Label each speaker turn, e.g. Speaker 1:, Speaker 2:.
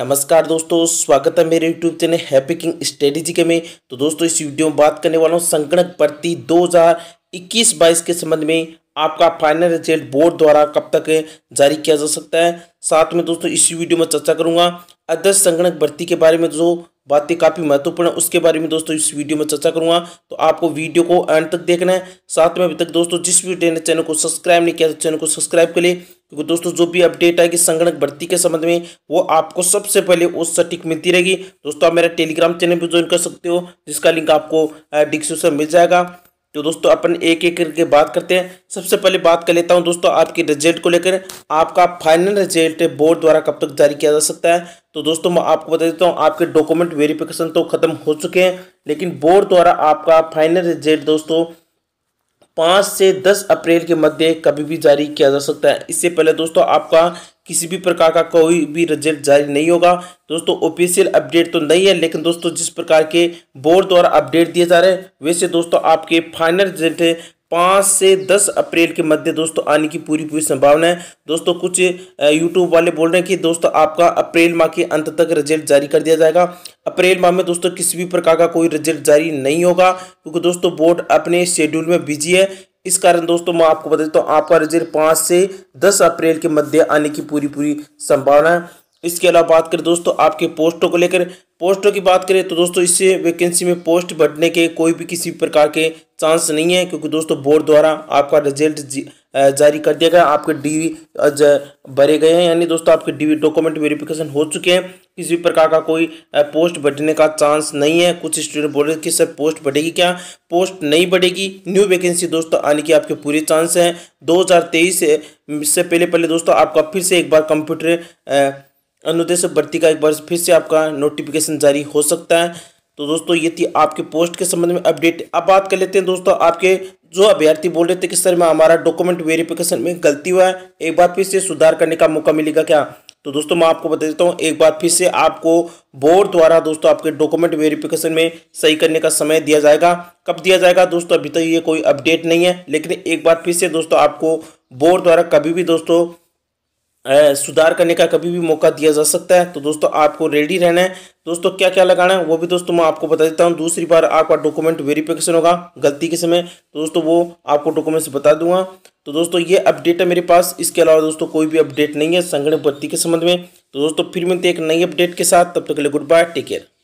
Speaker 1: नमस्कार दोस्तों स्वागत है मेरे YouTube channel Happy King Strategy के में तो दोस्तों इस वीडियो में बात करने वाला हूँ संगणक भर्ती 2021-22 के संबंध में आपका फाइनल रिजल्ट बोर्ड द्वारा कब तक जारी किया जा सकता है साथ में दोस्तों इस वीडियो में चर्चा करूंगा अध्यक्ष संगणक भर्ती के बारे में जो बातें काफ़ी महत्वपूर्ण है उसके बारे में दोस्तों इस वीडियो में चर्चा करूंगा तो आपको वीडियो को एंड तक देखना है साथ में अभी तक दोस्तों जिस भी चैनल को सब्सक्राइब नहीं किया तो चैनल को सब्सक्राइब कर लिए क्योंकि दोस्तों जो भी अपडेट आएगी संगणक भर्ती के संबंध में वो आपको सबसे पहले उस सटीक मिलती रहेगी दोस्तों आप मेरा टेलीग्राम चैनल भी ज्वाइन कर सकते हो जिसका लिंक आपको डिस्क्रिप्शन मिल जाएगा तो दोस्तों अपन एक एक करके बात करते हैं सबसे पहले बात कर लेता हूं दोस्तों आपके रिजल्ट को लेकर आपका फाइनल रिजल्ट बोर्ड द्वारा कब तक जारी किया जा सकता है तो दोस्तों मैं आपको बता देता हूं आपके डॉक्यूमेंट वेरिफिकेशन तो खत्म हो चुके हैं लेकिन बोर्ड द्वारा आपका फाइनल रिजल्ट दोस्तों पाँच से दस अप्रैल के मध्य कभी भी जारी किया जा सकता है इससे पहले दोस्तों आपका किसी भी प्रकार का कोई भी रिजल्ट जारी नहीं होगा दोस्तों ऑफिशियल अपडेट तो नहीं है लेकिन दोस्तों जिस प्रकार के बोर्ड द्वारा अपडेट दिए जा रहे हैं वैसे दोस्तों आपके फाइनल रिजल्ट पाँच से दस अप्रैल के मध्य दोस्तों आने की पूरी पूरी संभावना है दोस्तों कुछ यूट्यूब वाले बोल रहे हैं कि दोस्तों आपका अप्रैल माह के अंत तक रिजल्ट जारी कर दिया जाएगा अप्रैल माह में दोस्तों किसी भी प्रकार का कोई रिजल्ट जारी नहीं होगा क्योंकि दोस्तों बोर्ड अपने शेड्यूल में बिजी है इस कारण दोस्तों मैं आपको बता देता हूँ आपका रिजल्ट पाँच से दस अप्रैल के मध्य आने की पूरी पूरी संभावना है इसके अलावा बात करें दोस्तों आपके पोस्टों को लेकर पोस्टों की बात करें तो दोस्तों इससे वैकेंसी में पोस्ट बढ़ने के कोई भी किसी प्रकार के चांस नहीं है क्योंकि दोस्तों बोर्ड द्वारा आपका रिजल्ट जारी कर दिया गया आपके डी भरे गए हैं यानी दोस्तों आपके डी डॉक्यूमेंट वेरिफिकेशन हो चुके हैं किसी भी प्रकार का कोई पोस्ट बढ़ने का चांस नहीं है कुछ स्टूडेंट बोल रहे कि सर पोस्ट बढ़ेगी क्या पोस्ट नहीं बढ़ेगी न्यू वैकेंसी दोस्तों आने की आपके पूरे चांस हैं दो तेईस से पहले पहले दोस्तों आपका फिर से एक बार कंप्यूटर अनुदेश भर्ती का एक बार फिर से आपका नोटिफिकेशन जारी हो सकता है तो दोस्तों ये थी आपके पोस्ट के संबंध में अपडेट अब बात कर लेते हैं दोस्तों आपके जो अभ्यर्थी बोल रहे थे कि सर मैं हमारा डॉक्यूमेंट वेरिफिकेशन में गलती हुआ है एक बार फिर से सुधार करने का मौका मिलेगा क्या तो दोस्तों मैं आपको बता देता हूँ एक बार फिर से आपको बोर्ड द्वारा दोस्तों आपके डॉक्यूमेंट वेरिफिकेशन में सही करने का समय दिया जाएगा कब दिया जाएगा दोस्तों अभी तक तो ये कोई अपडेट नहीं है लेकिन एक बार फिर से दोस्तों आपको बोर्ड द्वारा कभी भी दोस्तों सुधार करने का कभी भी मौका दिया जा सकता है तो दोस्तों आपको रेडी रहना है दोस्तों क्या क्या लगाना है वो भी दोस्तों मैं आपको बता देता हूँ दूसरी बार आपका डॉक्यूमेंट वेरिफिकेशन होगा गलती के समय तो दोस्तों वो आपको डॉक्यूमेंट्स बता दूंगा तो दोस्तों ये अपडेट है मेरे पास इसके अलावा दोस्तों कोई भी अपडेट नहीं है संगठन भर्ती के संबंध में तो दोस्तों फिर मिलते एक नई अपडेट के साथ तब तक के लिए गुड बाय टेक केयर